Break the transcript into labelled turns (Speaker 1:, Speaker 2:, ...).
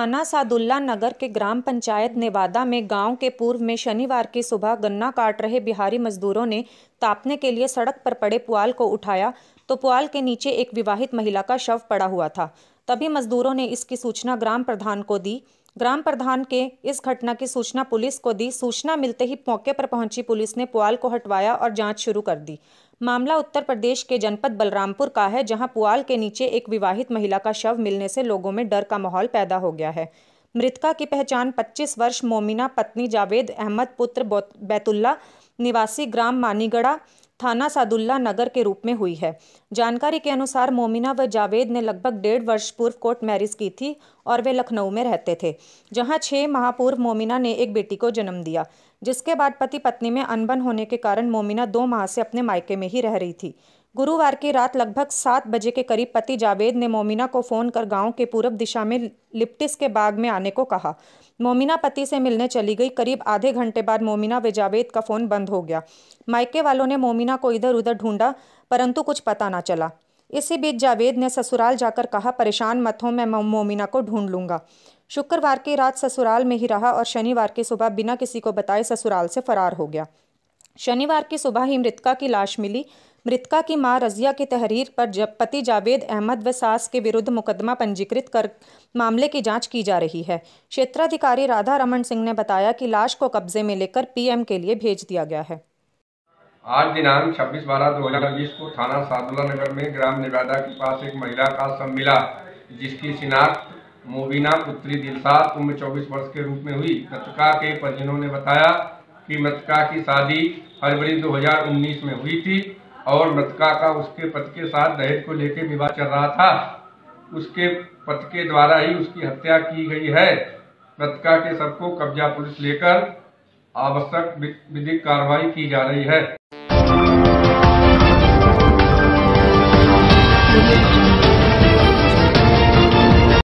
Speaker 1: थाना सादुल्ला नगर के ग्राम पंचायत नेवादा में गांव के पूर्व में शनिवार की सुबह गन्ना काट रहे बिहारी मजदूरों ने तापने के लिए सड़क पर पड़े पुआल को उठाया तो पुआल के नीचे एक विवाहित महिला का शव पड़ा हुआ था तभी मजदूरों ने इसकी सूचना ग्राम प्रधान को दी ग्राम प्रधान के इस घटना की सूचना पुलिस को दी सूचना मिलते ही मौके पर पहुंची पुलिस ने पुआल को हटवाया और जांच शुरू कर दी मामला उत्तर प्रदेश के जनपद बलरामपुर का है जहां पुआल के नीचे एक विवाहित महिला का शव मिलने से लोगों में डर का माहौल पैदा हो गया है मृतका की पहचान 25 वर्ष मोमिना पत्नी जावेद अहमद पुत्र बैतुल्ला निवासी ग्राम मानीगढ़ा थाना सादुल्ला नगर के रूप में हुई है जानकारी के अनुसार मोमिना व जावेद ने लगभग डेढ़ वर्ष पूर्व कोर्ट मैरिज की थी और वे लखनऊ में रहते थे जहां छह माह पूर्व मोमिना ने एक बेटी को जन्म दिया जिसके बाद पति पत्नी में अनबन होने के कारण मोमिना दो माह से अपने मायके में ही रह रही थी गुरुवार की रात लगभग सात बजे के करीब पति जावेद ने मोमिना को फ़ोन कर गांव के पूर्व दिशा में लिप्टिस के बाग में आने को कहा मोमिना पति से मिलने चली गई करीब आधे घंटे बाद मोमिना व जावेद का फ़ोन बंद हो गया मायके वालों ने मोमिना को इधर उधर ढूंढा परंतु कुछ पता ना चला इसी बीच जावेद ने ससुराल जाकर कहा परेशान मत हो मैं मोमिना को ढूंढ लूंगा शुक्रवार की रात ससुराल में ही रहा और शनिवार की सुबह बिना किसी को बताए ससुराल से फरार हो गया शनिवार की सुबह ही मृतका की लाश मिली मृतका की मां रजिया की तहरीर पर जब पति जावेद अहमद व सास के विरुद्ध मुकदमा पंजीकृत कर मामले की जांच की जा रही है क्षेत्राधिकारी राधा रमन सिंह ने बताया कि लाश को कब्जे में लेकर पीएम के लिए भेज दिया गया है
Speaker 2: आज दिनांक 26 बारह दो को थाना सादुला नगर में ग्राम निवादा के पास एक महिला का शव मिला जिसकी शिनाख्त मोबीना पुत्री दिलसाद उम्र 24 वर्ष के रूप में हुई मृतका के परिजनों ने बताया कि मृतका की शादी फरवरी 2019 में हुई थी और मृतका का उसके पति के साथ दहेज को लेकर विवाह चल रहा था उसके पति के द्वारा ही उसकी हत्या की गई है मृतका के सबको कब्जा पुलिस लेकर आवश्यक विधिक कार्रवाई की जा रही है